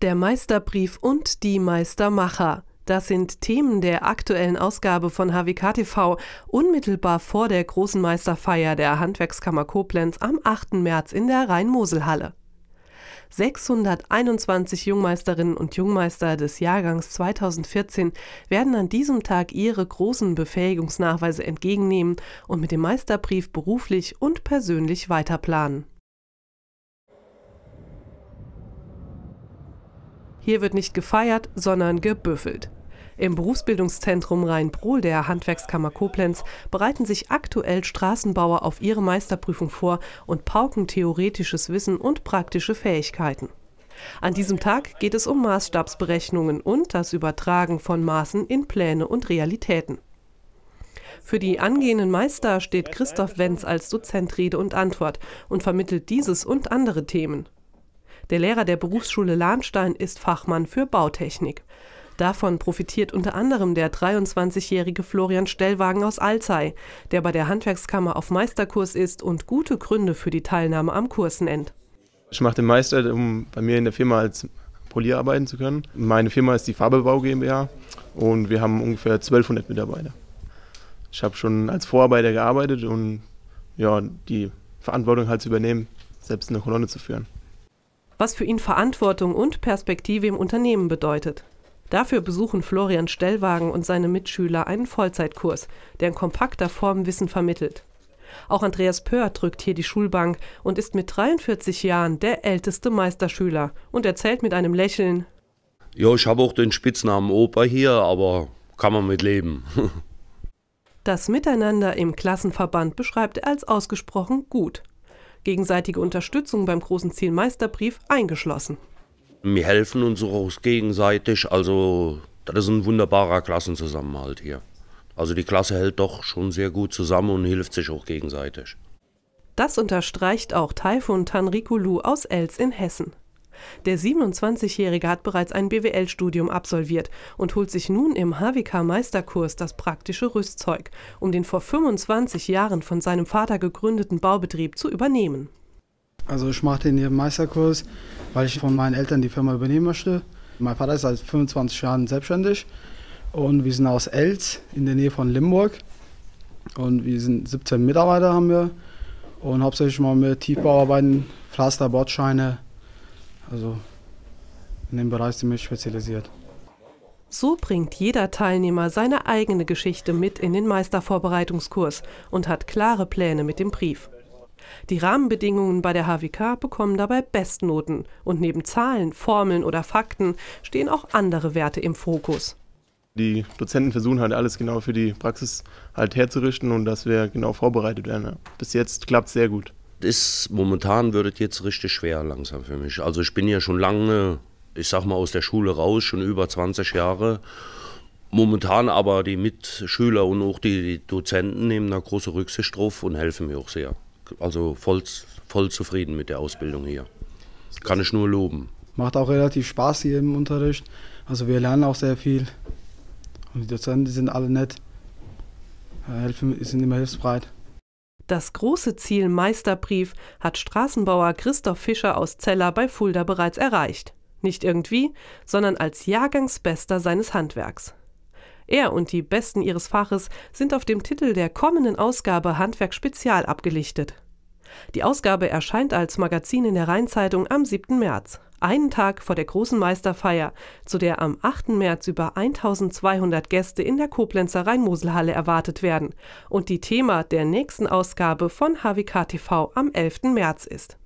Der Meisterbrief und die Meistermacher. Das sind Themen der aktuellen Ausgabe von HWK TV unmittelbar vor der großen Meisterfeier der Handwerkskammer Koblenz am 8. März in der Rhein-Mosel-Halle. 621 Jungmeisterinnen und Jungmeister des Jahrgangs 2014 werden an diesem Tag ihre großen Befähigungsnachweise entgegennehmen und mit dem Meisterbrief beruflich und persönlich weiterplanen. Hier wird nicht gefeiert, sondern gebüffelt. Im Berufsbildungszentrum Rhein-Prohl der Handwerkskammer Koblenz bereiten sich aktuell Straßenbauer auf ihre Meisterprüfung vor und pauken theoretisches Wissen und praktische Fähigkeiten. An diesem Tag geht es um Maßstabsberechnungen und das Übertragen von Maßen in Pläne und Realitäten. Für die angehenden Meister steht Christoph Wenz als Dozent Rede und Antwort und vermittelt dieses und andere Themen. Der Lehrer der Berufsschule Lahnstein ist Fachmann für Bautechnik. Davon profitiert unter anderem der 23-jährige Florian Stellwagen aus Alzey, der bei der Handwerkskammer auf Meisterkurs ist und gute Gründe für die Teilnahme am Kurs nennt. Ich mache den Meister, um bei mir in der Firma als Polier arbeiten zu können. Meine Firma ist die Farbebau GmbH und wir haben ungefähr 1200 Mitarbeiter. Ich habe schon als Vorarbeiter gearbeitet und ja, die Verantwortung halt zu übernehmen, selbst eine Kolonne zu führen was für ihn Verantwortung und Perspektive im Unternehmen bedeutet. Dafür besuchen Florian Stellwagen und seine Mitschüler einen Vollzeitkurs, der in kompakter Form Wissen vermittelt. Auch Andreas Pöhr drückt hier die Schulbank und ist mit 43 Jahren der älteste Meisterschüler und erzählt mit einem Lächeln. Ja, ich habe auch den Spitznamen Opa hier, aber kann man mit leben. Das Miteinander im Klassenverband beschreibt er als ausgesprochen gut gegenseitige Unterstützung beim großen Ziel Meisterbrief eingeschlossen. Wir helfen uns auch gegenseitig, also das ist ein wunderbarer Klassenzusammenhalt hier. Also die Klasse hält doch schon sehr gut zusammen und hilft sich auch gegenseitig. Das unterstreicht auch Taifun Tanrikulu aus Els in Hessen. Der 27-Jährige hat bereits ein BWL-Studium absolviert und holt sich nun im HWK-Meisterkurs das praktische Rüstzeug, um den vor 25 Jahren von seinem Vater gegründeten Baubetrieb zu übernehmen. Also ich mache den hier Meisterkurs, weil ich von meinen Eltern die Firma übernehmen möchte. Mein Vater ist seit 25 Jahren selbstständig und wir sind aus Elz in der Nähe von Limburg. Und wir sind 17 Mitarbeiter haben wir und hauptsächlich machen wir Tiefbauarbeiten, Pflaster, Bordscheine, also in dem Bereich sind wir spezialisiert. So bringt jeder Teilnehmer seine eigene Geschichte mit in den Meistervorbereitungskurs und hat klare Pläne mit dem Brief. Die Rahmenbedingungen bei der HWK bekommen dabei Bestnoten und neben Zahlen, Formeln oder Fakten stehen auch andere Werte im Fokus. Die Dozenten versuchen halt alles genau für die Praxis halt herzurichten und dass wir genau vorbereitet werden. Bis jetzt klappt es sehr gut ist momentan wird jetzt richtig schwer langsam für mich. Also ich bin ja schon lange, ich sag mal aus der Schule raus, schon über 20 Jahre. Momentan aber die Mitschüler und auch die, die Dozenten nehmen da große Rücksicht drauf und helfen mir auch sehr. Also voll, voll zufrieden mit der Ausbildung hier. Kann ich nur loben. Macht auch relativ Spaß hier im Unterricht. Also wir lernen auch sehr viel. Und die Dozenten die sind alle nett, äh, helfen, sind immer hilfsbereit. Das große Ziel Meisterbrief hat Straßenbauer Christoph Fischer aus Zeller bei Fulda bereits erreicht. Nicht irgendwie, sondern als Jahrgangsbester seines Handwerks. Er und die Besten ihres Faches sind auf dem Titel der kommenden Ausgabe Handwerk Spezial abgelichtet. Die Ausgabe erscheint als Magazin in der Rheinzeitung am 7. März einen Tag vor der großen Meisterfeier, zu der am 8. März über 1200 Gäste in der Koblenzer Rhein-Mosel-Halle erwartet werden und die Thema der nächsten Ausgabe von HWK TV am 11. März ist.